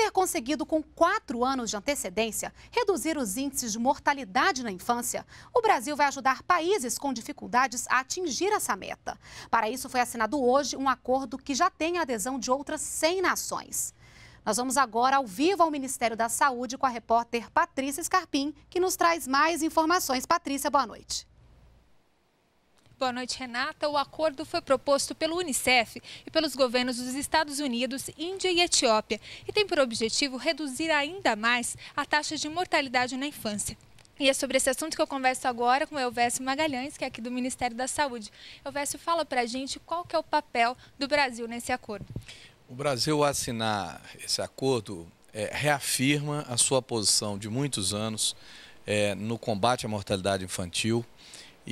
ter conseguido, com quatro anos de antecedência, reduzir os índices de mortalidade na infância, o Brasil vai ajudar países com dificuldades a atingir essa meta. Para isso, foi assinado hoje um acordo que já tem a adesão de outras 100 nações. Nós vamos agora ao vivo ao Ministério da Saúde com a repórter Patrícia Scarpim, que nos traz mais informações. Patrícia, boa noite. Boa noite, Renata. O acordo foi proposto pelo Unicef e pelos governos dos Estados Unidos, Índia e Etiópia e tem por objetivo reduzir ainda mais a taxa de mortalidade na infância. E é sobre esse assunto que eu converso agora com o Elvésio Magalhães, que é aqui do Ministério da Saúde. Elvésio, fala para a gente qual que é o papel do Brasil nesse acordo. O Brasil assinar esse acordo é, reafirma a sua posição de muitos anos é, no combate à mortalidade infantil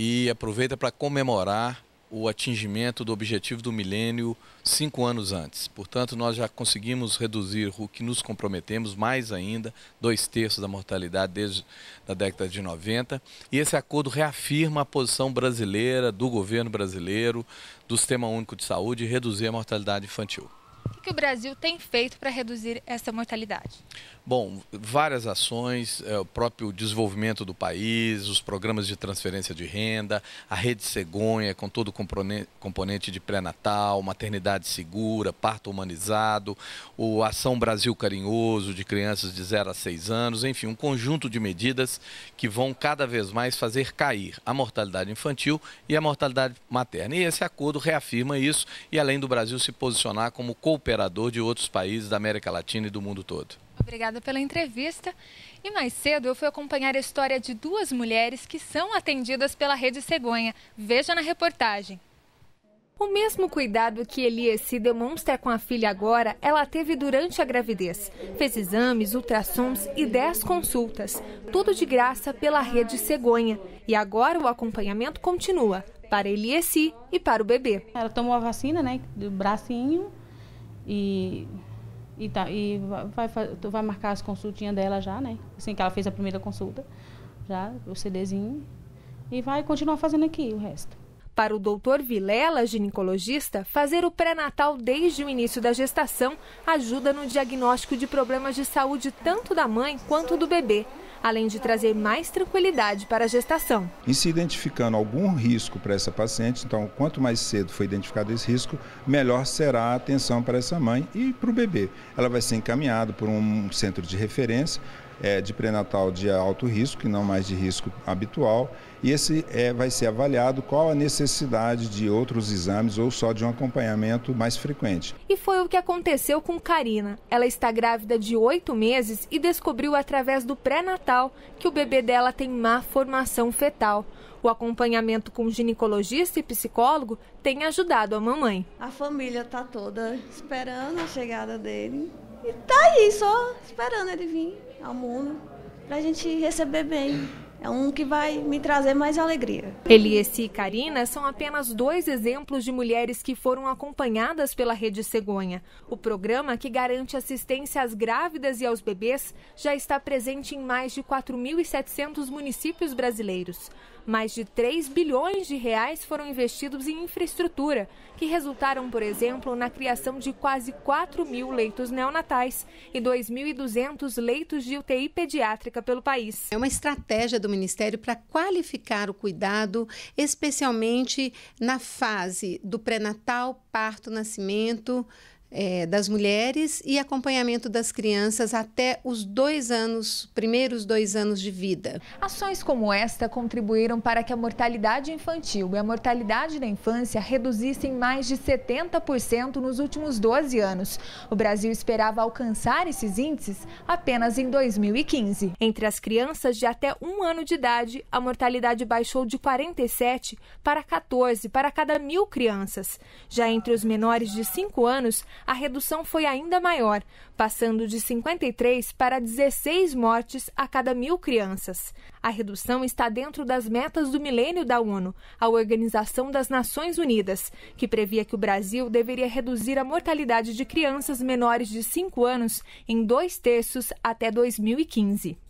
e aproveita para comemorar o atingimento do objetivo do milênio cinco anos antes. Portanto, nós já conseguimos reduzir o que nos comprometemos, mais ainda, dois terços da mortalidade desde a década de 90. E esse acordo reafirma a posição brasileira, do governo brasileiro, do Sistema Único de Saúde, de reduzir a mortalidade infantil. O que o Brasil tem feito para reduzir essa mortalidade? Bom, várias ações, é, o próprio desenvolvimento do país, os programas de transferência de renda, a rede cegonha com todo o componente de pré-natal, maternidade segura, parto humanizado, o Ação Brasil Carinhoso de crianças de 0 a 6 anos, enfim, um conjunto de medidas que vão cada vez mais fazer cair a mortalidade infantil e a mortalidade materna. E esse acordo reafirma isso e além do Brasil se posicionar como co operador de outros países da América Latina e do mundo todo. Obrigada pela entrevista. E mais cedo eu fui acompanhar a história de duas mulheres que são atendidas pela Rede Cegonha. Veja na reportagem. O mesmo cuidado que Eliessi demonstra com a filha agora, ela teve durante a gravidez. Fez exames, ultrassons e 10 consultas. Tudo de graça pela rede Cegonha. E agora o acompanhamento continua para Eliessi e para o bebê. Ela tomou a vacina, né, do bracinho e, e, tá, e vai, vai, vai marcar as consultinhas dela já, né? Assim que ela fez a primeira consulta, já, o CDzinho. E vai continuar fazendo aqui o resto. Para o doutor Vilela, ginecologista, fazer o pré-natal desde o início da gestação ajuda no diagnóstico de problemas de saúde tanto da mãe quanto do bebê além de trazer mais tranquilidade para a gestação. E se identificando algum risco para essa paciente, então quanto mais cedo for identificado esse risco, melhor será a atenção para essa mãe e para o bebê. Ela vai ser encaminhada por um centro de referência é, de pré-natal de alto risco, que não mais de risco habitual, e esse é, vai ser avaliado qual a necessidade de outros exames ou só de um acompanhamento mais frequente. E foi o que aconteceu com Karina. Ela está grávida de oito meses e descobriu através do pré-natal que o bebê dela tem má formação fetal. O acompanhamento com ginecologista e psicólogo tem ajudado a mamãe. A família está toda esperando a chegada dele. E tá aí, só esperando ele vir ao mundo para a gente receber bem é um que vai me trazer mais alegria. Eliesse e Karina são apenas dois exemplos de mulheres que foram acompanhadas pela Rede Cegonha. O programa que garante assistência às grávidas e aos bebês já está presente em mais de 4.700 municípios brasileiros. Mais de 3 bilhões de reais foram investidos em infraestrutura, que resultaram, por exemplo, na criação de quase 4 mil leitos neonatais e 2.200 leitos de UTI pediátrica pelo país. É uma estratégia do Ministério para qualificar o cuidado, especialmente na fase do pré-natal, parto, nascimento é, das mulheres e acompanhamento das crianças até os dois anos, primeiros dois anos de vida. Ações como esta contribuíram para que a mortalidade infantil e a mortalidade da infância reduzissem mais de 70% nos últimos 12 anos. O Brasil esperava alcançar esses índices apenas em 2015. Entre as crianças de até um ano de idade, a mortalidade baixou de 47 para 14 para cada mil crianças. Já entre os menores de 5 anos, a redução foi ainda maior, passando de 53 para 16 mortes a cada mil crianças. A redução está dentro das metas do milênio da ONU, a Organização das Nações Unidas, que previa que o Brasil deveria reduzir a mortalidade de crianças menores de 5 anos em dois terços até 2015.